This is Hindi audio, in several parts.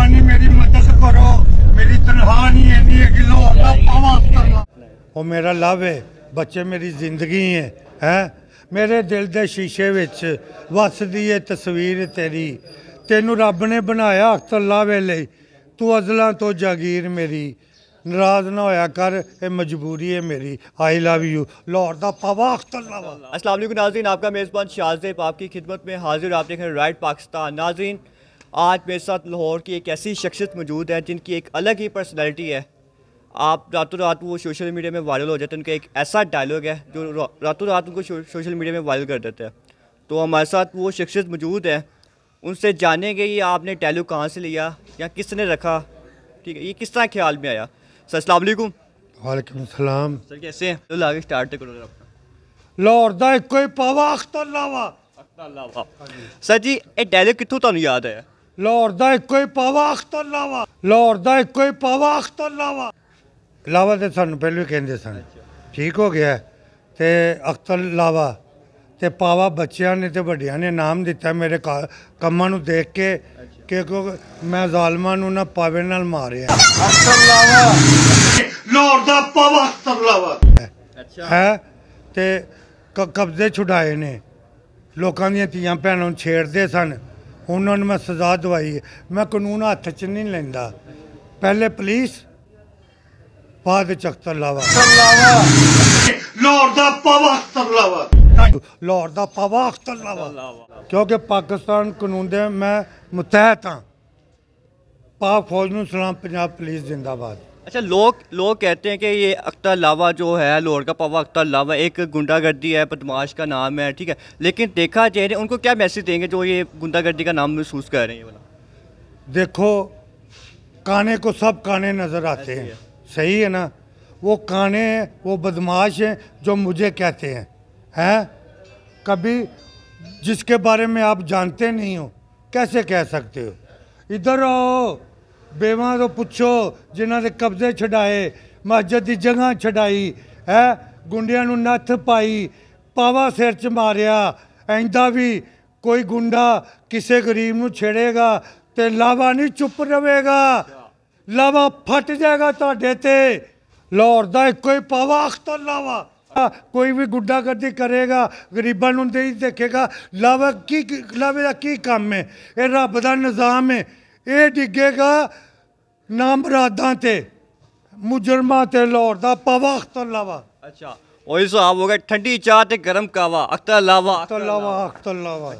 ਮਿਹਰਬਾਨੀ ਮੇਰੀ ਮਦਦ ਕਰੋ ਮੇਰੀ ਤਨਖਾਹ ਨਹੀਂ ਇੰਨੀ ਹੈ ਕਿ ਲੋ ਅੱਲਾ ਪਾਵਾਂ ਕਰਨਾ ਉਹ ਮੇਰਾ ਲਵ ਹੈ ਬੱਚੇ ਮੇਰੀ ਜ਼ਿੰਦਗੀ ਹੈ ਹੈ ਮੇਰੇ ਦਿਲ ਦੇ ਸ਼ੀਸ਼ੇ ਵਿੱਚ ਵਸਦੀ ਏ ਤਸਵੀਰ ਤੇਰੀ ਤੈਨੂੰ ਰੱਬ ਨੇ ਬਣਾਇਆ ਵੇ ਲਈ ਤੂੰ ਅਜ਼ਲਾਂ ਤੋਂ ਜਾਗੀਰ ਮੇਰੀ ਨਾਰਾਜ਼ ਨਾ ਹੋਇਆ ਕਰ ਇਹ ਮਜਬੂਰੀ ਹੈ ਮੇਰੀ ਆਈ ਲਵ ਯੂ ਲਾਹੌਰ ਦਾ ਪਾਵਾ ਅਖਤਲਾ ਵਾ ਅਸਲਾਮੁਅਲੈਕੁਮ ਨਾਜ਼ਰੀਨ ਆਪਕਾ ਮੇਜ਼ਬਾਨ मेज़बान शाहजेब ਖਿਦਮਤ खिदमत ਹਾਜ਼ਰ हाजिर आप देख रहे हैं राइट आज मेरे साथ लाहौर की एक ऐसी शख्सियत मौजूद है जिनकी एक अलग ही पर्सनैलिटी है आप रातों रात वो सोशल मीडिया में वायरल हो जाते हैं उनका एक ऐसा डायलॉग है जो रातों रात उनको सोशल मीडिया में वायरल कर देता है तो हमारे साथ वो शख्सियत मौजूद है उनसे जानेंगे ये आपने डायलॉग कहाँ से लिया या किसने रखा ठीक है ये किस तरह ख्याल में आया सर असल वालेकुम सलाम सर कैसे हैं चलो आगे स्टार्ट तो करो लाहौर ਦਾ ਇੱਕੋ ਹੀ ਲਾਹੌਰ ਦਾ ਇੱਕੋ ਹੀ ਪਾਵਾ ਅਖਤਰ ਲਾਵਾ ਲਾਹੌਰ ਦਾ ਇੱਕੋ ਹੀ ਪਾਵਾ ਅਖਤਰ ਲਾਵਾ ਲਾਵਾ ਤੇ ਸਾਨੂੰ ਪਹਿਲਾਂ ਕਹਿੰਦੇ ਸਨ ਠੀਕ ਹੋ ਗਿਆ ਤੇ ਅਖਤਰ ਲਾਵਾ ਤੇ ਪਾਵਾ ਬੱਚਿਆਂ ਨੇ ਤੇ ਵੱਡਿਆਂ ਨੇ ਨਾਮ ਦਿੱਤਾ ਮੇਰੇ ਕੰਮਾਂ ਨੂੰ ਦੇਖ ਕੇ ਕਿ ਮੈਂ ਜ਼ਾਲਮਾਂ ਨੂੰ ਨਾ ਪਾਵੇ ਨਾਲ ਮਾਰਿਆ ਅਖਤਰ ਲਾਵਾ ਲਾਹੌਰ ਦਾ ਪਾਵਾ ਅਖਤਰ ਲਾਵਾ ਅੱਛਾ ਹੈ ਤੇ ਕਬਜ਼ੇ ਛੁਡਾਏ ਨੇ ਲੋਕਾਂ ਦੀਆਂ ਧੀਆਂ ਭੈਣਾਂ ਨੂੰ ਛੇੜਦੇ ਸਨ ਉਹਨਾਂ ਨੂੰ ਮੈਂ ਸਜ਼ਾ ਦਵਾਈ ਹੈ ਮੈਂ ਕਾਨੂੰਨ ਹੱਥ 'ਚ ਨਹੀਂ ਲੈਂਦਾ ਪਹਿਲੇ ਪੁਲਿਸ ਬਾਅਦ ਲਾਵਾ ਲਾਵਾ ਲਾਹੌਰ ਦਾ ਪਾਵਾ ਲਾਵਾ ਲਾਹੌਰ ਦਾ ਪਾਵਾ ਲਾਵਾ ਕਿਉਂਕਿ ਪਾਕਿਸਤਾਨ ਕਾਨੂੰਨ ਦੇ ਮੈਂ ਮੁਤਹਿਤ ਹਾਂ ਪਾਕ ਫੌਜ ਨੂੰ ਸਲਾਮ ਪੰਜਾਬ ਪੁਲਿਸ ਜ਼ਿੰਦਾਬਾਦ अच्छा लोग लोग कहते हैं कि ये अख्तर लावा जो है लोहर का पवा अख्तर लावा एक गुंडागर्दी है बदमाश का नाम है ठीक है लेकिन देखा जाए उनको क्या मैसेज देंगे जो ये गुंडागर्दी का नाम महसूस कर रहे हैं बोला देखो काने को सब काने नज़र आते हैं है। सही है ना वो काने वो बदमाश हैं जो मुझे कहते हैं हैं कभी जिसके बारे में आप जानते नहीं हो कैसे कह सकते हो इधर आओ ਬੇਵਾਂ ਤੋਂ ਪੁੱਛੋ ਜਿਨ੍ਹਾਂ ਦੇ ਕਬਜ਼ੇ ਛਡਾਏ ਮਸਜਿਦ ਦੀ ਜਗ੍ਹਾ ਛਡਾਈ ਹੈ ਗੁੰਡਿਆਂ ਨੂੰ ਨੱਥ ਪਾਈ ਪਾਵਾ ਸਿਰ 'ਚ ਮਾਰਿਆ ਐਂਦਾ ਵੀ ਕੋਈ ਗੁੰਡਾ ਕਿਸੇ ਗਰੀਬ ਨੂੰ ਛੇੜੇਗਾ ਤੇ ਲਾਵਾ ਨਹੀਂ ਚੁੱਪ ਰਵੇਗਾ ਲਾਵਾ ਫਟ ਜਾਏਗਾ ਤੁਹਾਡੇ ਤੇ ਲਾਹੌਰ ਦਾ ਇੱਕੋ ਹੀ ਪਾਵਾ ਅਖਤਰ ਲਾਵਾ ਕੋਈ ਵੀ ਗੁੱਡਾ ਗੱਦੀ ਕਰੇਗਾ ਗਰੀਬਾਂ ਨੂੰ ਦੇਖੇਗਾ ਲਾਵਾ ਕੀ ਲਾਵੇ ਦਾ ਕੀ ਕੰਮ ਹੈ ਇਹ ਰੱਬ ਦਾ ਨਿਜ਼ਾਮ ਹੈ ये डिगेगा ਨਾ ਮਰਾਦਾਂ ਤੇ ਮੁਜਰਮਾਂ ਤੇ ਲਾਹੌਰ ਦਾ ਪਵਾ ਅਖਤਰ ਲਾਵਾ ਅੱਛਾ वही साहब हो गए ठंडी चाह ते गर्म कावा अख्तर लावा अख्तर लावा अख्तर लावा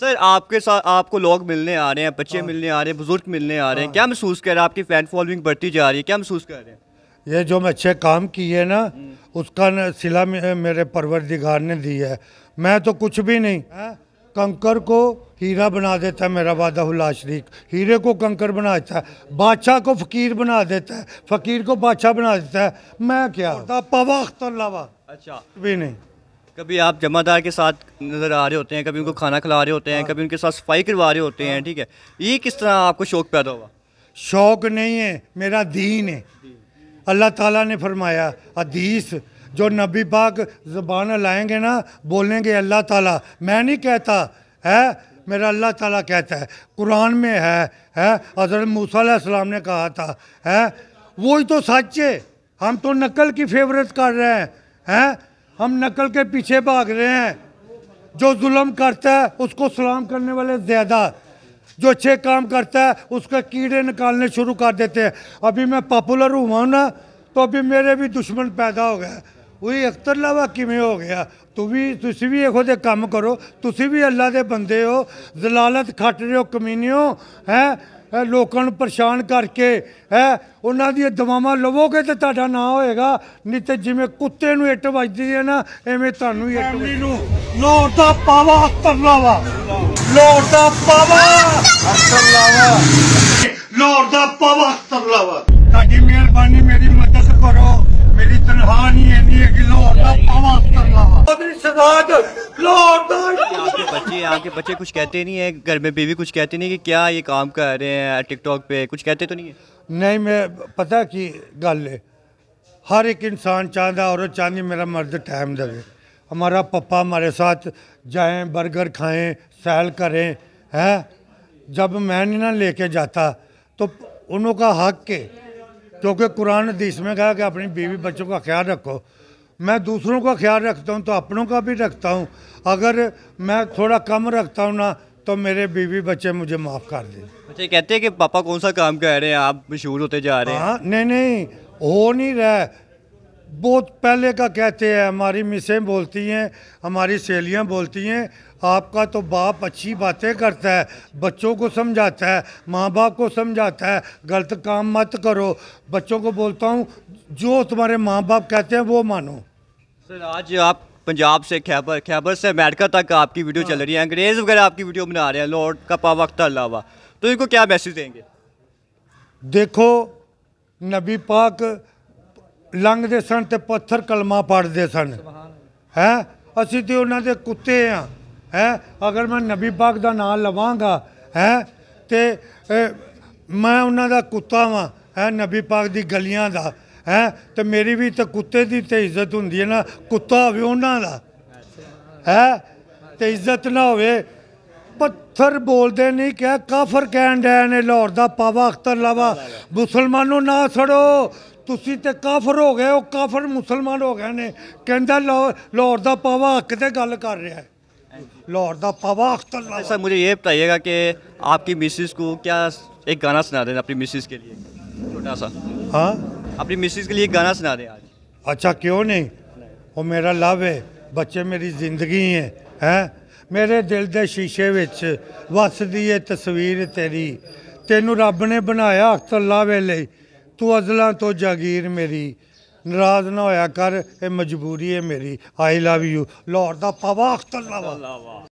सर आपके साथ आपको लोग मिलने आ रहे हैं बच्चे हाँ। मिलने आ रहे हैं बुजुर्ग मिलने आ रहे हैं क्या महसूस कर रहे हैं आपकी फ़ैन फॉलोइंग बढ़ती जा रही है क्या महसूस कर रहे हैं ये जो मैं अच्छे काम किए ना हम्म। उसका सिला मेरे परवरदिगार ने दी है मैं तो कुछ भी नहीं है? हाँ? कंकर को हीरा बना देता है मेरा वादा शरीक हीरे को कंकर बना देता है बादशाह को फ़कीर बना देता है फ़कीर को बादशाह बना देता है मैं क्या होता पवा तो अख्तर लावा अच्छा भी नहीं कभी आप जमादार के साथ नज़र आ रहे होते हैं कभी उनको खाना खिला रहे होते हैं हाँ। कभी उनके साथ सफाई करवा रहे होते हैं हाँ। ठीक है ये किस तरह आपको शौक़ पैदा हुआ शौक़ नहीं है मेरा दीन है अल्लाह ताला ने फरमाया अदीस जो नबी पाक ज़बान लाएंगे ना बोलेंगे अल्लाह ताला मैं नहीं कहता है मेरा अल्लाह ताला कहता है कुरान में है है हज़रत मूसम ने कहा था है वही तो सच है हम तो नकल की फेवरेट कर रहे हैं हैं हम नकल के पीछे भाग रहे हैं जो जुल्म करता है उसको सलाम करने वाले ज़्यादा जो अच्छे काम करता है उसके कीड़े निकालने शुरू कर देते हैं अभी मैं पॉपुलर हुआ ना तो अभी मेरे भी दुश्मन पैदा हो गए ਉਹ ਅਖਤਰ ਲਾਵਾ ਕਿਵੇਂ ਹੋ ਗਿਆ ਤੂੰ ਵੀ ਤੁਸੀਂ ਵੀ ਇਹੋ ਜਿਹੇ ਕੰਮ ਕਰੋ ਤੁਸੀਂ ਵੀ ਅੱਲਾ ਦੇ ਬੰਦੇ ਹੋ ਜ਼ਲਾਲਤ ਖੱਟ ਰਹੇ ਹੋ ਕਮੀਨਿਓ ਹੈ ਲੋਕਾਂ ਨੂੰ ਪਰੇਸ਼ਾਨ ਕਰਕੇ ਹੈ ਉਹਨਾਂ ਦੀ ਦਵਾਵਾਂ ਲਵੋਗੇ ਤੇ ਤੁਹਾਡਾ ਨਾਂ ਹੋਏਗਾ ਨਹੀਂ ਤੇ ਜਿਵੇਂ ਕੁੱਤੇ ਨੂੰ ਇੱਟ ਵੱਜਦੀ ਹੈ ਨਾ ਐਵੇਂ ਤੁਹਾਨੂੰ ਹੀ ਇੱਟ ਵੱਜਦੀ ਨੂੰ ਲੋੜ ਦਾ ਪਾਵਾ ਅਖਤਰ ਲਾਵਾ ਲੋੜ ਦਾ ਪਾਵਾ ਅਖਤਰ ਲਾਵਾ ਲੋੜ ਦਾ ਪਾਵਾ ਅਖਤਰ ਲਾਵਾ ਤੁਹਾਡੀ ਮਿਹਰਬਾਨੀ ਮੇਰੀ आपके बच्चे आपके बच्चे कुछ कहते नहीं है घर में बीवी कुछ कहते नहीं कि क्या ये काम कर रहे हैं टिकटॉक पे कुछ कहते तो नहीं है नहीं मैं पता की गल है हर एक इंसान चाहता और चाहती मेरा मर्द टाइम दे हमारा पप्पा हमारे साथ जाए बर्गर खाएं सैल करें हैं जब मैं नहीं ना लेके जाता तो उनका हक के क्योंकि कुरान हदीस में कहा कि अपनी बीवी बच्चों का ख्याल रखो मैं दूसरों का ख्याल रखता हूँ तो अपनों का भी रखता हूँ अगर मैं थोड़ा कम रखता हूँ ना तो मेरे बीवी बच्चे मुझे माफ़ कर दे अच्छा कहते हैं कि पापा कौन सा काम कह रहे हैं आप मशहूर होते जा रहे हैं हाँ नहीं नहीं हो नहीं रहा बहुत पहले का कहते हैं हमारी मिसें बोलती हैं हमारी सहेलियाँ बोलती हैं आपका तो बाप अच्छी बातें करता है बच्चों को समझाता है माँ बाप को समझाता है गलत काम मत करो बच्चों को बोलता हूँ जो तुम्हारे माँ बाप कहते हैं वो मानो सर आज आप पंजाब से खैबर खैबर से अमेरिका तक आपकी वीडियो चल रही है अंग्रेज़ वगैरह आपकी वीडियो बना रहे हैं लॉर्ड कपा वक्त अलावा तो इनको क्या मैसेज देंगे देखो नबी पाक ਲੰਘਦੇ ਸਨ ਤੇ ਪੱਥਰ ਕਲਮਾ ਪੜਦੇ ਸਨ ਹੈ ਅਸੀਂ ਤੇ ਉਹਨਾਂ ਦੇ ਕੁੱਤੇ ਆ ਹੈ ਅਗਰ ਮੈਂ ਨਬੀ ਪਾਕ ਦਾ ਨਾਮ ਲਵਾਂਗਾ ਹੈ ਤੇ ਮੈਂ ਉਹਨਾਂ ਦਾ ਕੁੱਤਾ ਵਾਂ ਹੈ ਨਬੀ ਪਾਕ ਦੀ ਗਲੀਆਂ ਦਾ ਹੈ ਤੇ ਮੇਰੀ ਵੀ ਤੇ ਕੁੱਤੇ ਦੀ ਤੇ ਇੱਜ਼ਤ ਹੁੰਦੀ ਹੈ ਨਾ ਕੁੱਤਾ ਹੋਵੇ ਉਹਨਾਂ ਦਾ ਹੈ ਤੇ ਇੱਜ਼ਤ ਨਾ ਹੋਵੇ ਪੱਥਰ ਬੋਲਦੇ ਨਹੀਂ ਕਿ ਕਾਫਰ ਕਹਿਣ ਡੈ ਨੇ ਲਾਹੌਰ ਦਾ ਪਾਵਾ ਅਖਤਰ ਲਾਵਾ ਮੁਸਲਮਾਨੋ ਨਾ ਛੜੋ ਤੁਸੀਂ ਤੇ ਕਾਫਰ ਹੋ ਗਏ ਉਹ ਕਾਫਰ ਮੁਸਲਮਾਨ ਹੋ ਗਏ ਨੇ ਕਹਿੰਦਾ ਲਾਹੌਰ ਦਾ ਪਾਵਾ ਹੱਕ ਤੇ ਗੱਲ ਕਰ ਰਿਹਾ ਹੈ ਲਾਹੌਰ ਦਾ ਪਾਵਾ ਹੱਕ ਤੇ ਲਾਹੌਰ ਸਰ ਮੈਨੂੰ ਇਹ ਬਤਾਈਏਗਾ ਕਿ ਆਪਕੀ ਮਿਸਿਸ ਕੋ ਕੀ ਇੱਕ ਗਾਣਾ ਸੁਣਾ ਦੇ ਆਪਣੀ ਮਿਸਿਸ ਕੇ ਲਈ ਛੋਟਾ ਸਾ ਹਾਂ ਆਪਣੀ ਮਿਸਿਸ ਕੇ ਲਈ ਗਾਣਾ ਸੁਣਾ ਦੇ ਅੱਜ ਅੱਛਾ ਕਿਉਂ ਨਹੀਂ ਉਹ ਮੇਰਾ ਲਵ ਹੈ ਬੱਚੇ ਮੇਰੀ ਜ਼ਿੰਦਗੀ ਹੈ ਹੈ ਮੇਰੇ ਦਿਲ ਦੇ ਸ਼ੀਸ਼ੇ ਵਿੱਚ ਵਸਦੀ ਹੈ ਤਸਵੀਰ ਤੇਰੀ ਤੈਨੂੰ ਰੱਬ ਨੇ ਬਣਾਇਆ ਅਖਤਰ ਲਾਵੇ ਲਈ ਤੂੰ ਅਜ਼ਲਾਂ ਤੋਂ ਜਾਗੀਰ ਮੇਰੀ ਨਰਾਜ਼ ਨਾ ਹੋਇਆ ਕਰ ਇਹ ਮਜਬੂਰੀ ਹੈ ਮੇਰੀ ਆਈ love you Lahore the ਪਵਾਖਤ Allah Lava